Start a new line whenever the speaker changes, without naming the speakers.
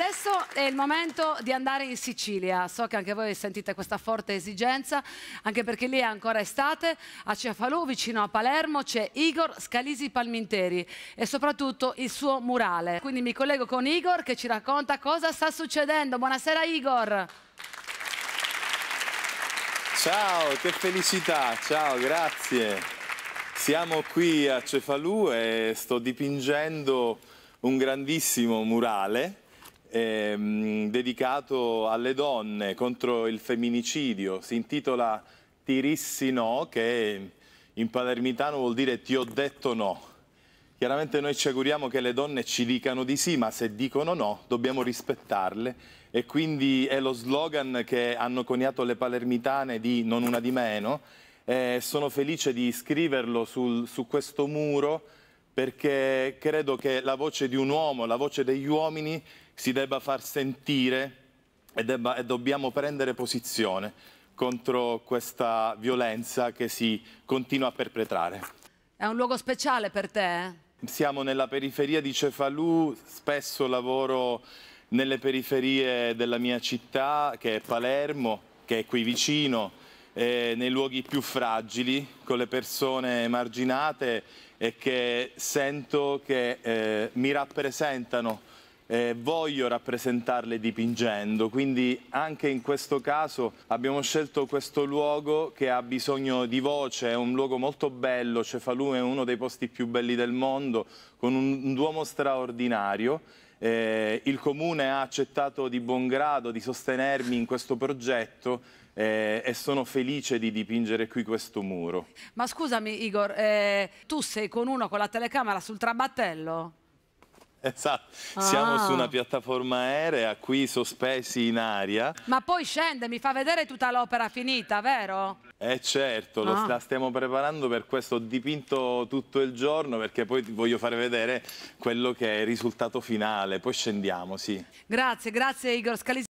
Adesso è il momento di andare in Sicilia. So che anche voi sentite questa forte esigenza, anche perché lì è ancora estate. A Cefalù, vicino a Palermo, c'è Igor Scalisi Palminteri e soprattutto il suo murale. Quindi mi collego con Igor che ci racconta cosa sta succedendo. Buonasera Igor.
Ciao, che felicità, ciao, grazie. Siamo qui a Cefalù e sto dipingendo un grandissimo murale ehm, dedicato alle donne contro il femminicidio, si intitola Tirissi no, che in palermitano vuol dire ti ho detto no. Chiaramente noi ci auguriamo che le donne ci dicano di sì, ma se dicono no dobbiamo rispettarle e quindi è lo slogan che hanno coniato le palermitane di Non una di meno. Eh, sono felice di scriverlo sul, su questo muro perché credo che la voce di un uomo, la voce degli uomini si debba far sentire e, debba, e dobbiamo prendere posizione contro questa violenza che si continua a perpetrare.
È un luogo speciale per te? Eh?
Siamo nella periferia di Cefalù, spesso lavoro nelle periferie della mia città, che è Palermo, che è qui vicino, eh, nei luoghi più fragili, con le persone emarginate e che sento che eh, mi rappresentano eh, voglio rappresentarle dipingendo, quindi anche in questo caso abbiamo scelto questo luogo che ha bisogno di voce, è un luogo molto bello, Cefalù è uno dei posti più belli del mondo, con un, un duomo straordinario. Eh, il Comune ha accettato di buon grado di sostenermi in questo progetto eh, e sono felice di dipingere qui questo muro.
Ma scusami Igor, eh, tu sei con uno con la telecamera sul trabattello?
Esatto, ah. siamo su una ah. piattaforma aerea, qui sospesi in aria.
Ma poi scende, mi fa vedere tutta l'opera finita, vero?
Eh certo, ah. la stiamo preparando per questo, ho dipinto tutto il giorno perché poi ti voglio fare vedere quello che è il risultato finale, poi scendiamo, sì.
Grazie, grazie Igor Scalisi.